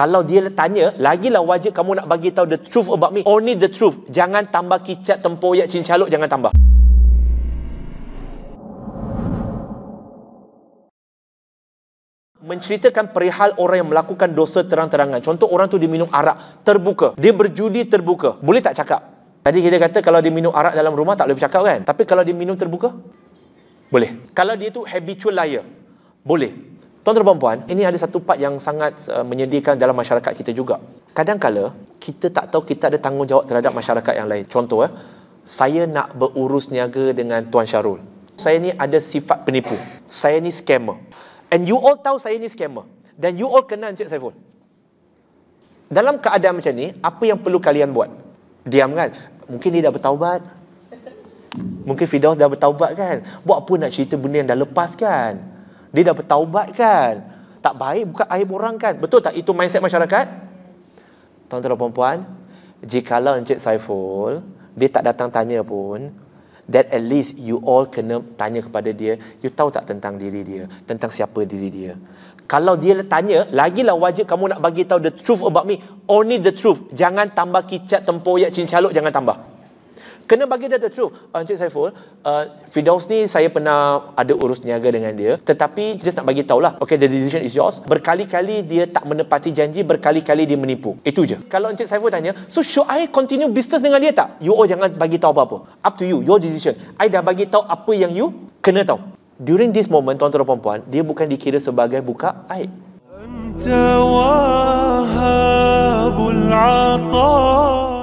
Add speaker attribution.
Speaker 1: kalau dia tanya lagilah wajib kamu nak bagi tahu the truth about me only the truth jangan tambah kicap tempoyak cincaluk jangan tambah menceritakan perihal orang yang melakukan dosa terang-terangan contoh orang tu diminum arak terbuka dia berjudi terbuka boleh tak cakap tadi kita kata kalau dia minum arak dalam rumah tak boleh bercakap kan tapi kalau dia minum terbuka boleh kalau dia tu habitual liar boleh Tuan-tuan dan puan ini ada satu part yang sangat uh, menyedihkan dalam masyarakat kita juga. Kadangkala, kita tak tahu kita ada tanggungjawab terhadap masyarakat yang lain. Contoh, eh, saya nak berurus niaga dengan Tuan Syarul. Saya ni ada sifat penipu. Saya ni scammer. And you all tahu saya ni scammer. Dan you all kenal Encik Saiful. Dalam keadaan macam ni, apa yang perlu kalian buat? Diam kan? Mungkin dia dah bertaubat. Mungkin Fidaus dah bertaubat kan? Buat apa nak cerita benda yang dah lepas kan? Dia dah bertaubat kan. Tak baik buka aib orang kan. Betul tak itu mindset masyarakat? Tuan-tuan dan puan-puan, jikalau Encik Saiful, dia tak datang tanya pun, that at least you all kena tanya kepada dia, you tahu tak tentang diri dia, tentang siapa diri dia. Kalau dia tanya, lagilah wajib kamu nak bagi tahu the truth about me. Only the truth. Jangan tambah kicap, tempoyak, cincaluk, jangan tambah kena bagi dia the truth uh, Encik Saiful uh, ah, Fidaus ni saya pernah ada urus niaga dengan dia tetapi just nak bagi tahulah okay the decision is yours berkali-kali dia tak menepati janji berkali-kali dia menipu itu je kalau Encik Saiful tanya so should I continue business dengan dia tak you all jangan bagi tahu apa-apa up to you your decision I dah bagi tahu apa yang you kena tahu during this moment tuan-tuan dan puan dia bukan dikira sebagai buka aib Tawahabul Atah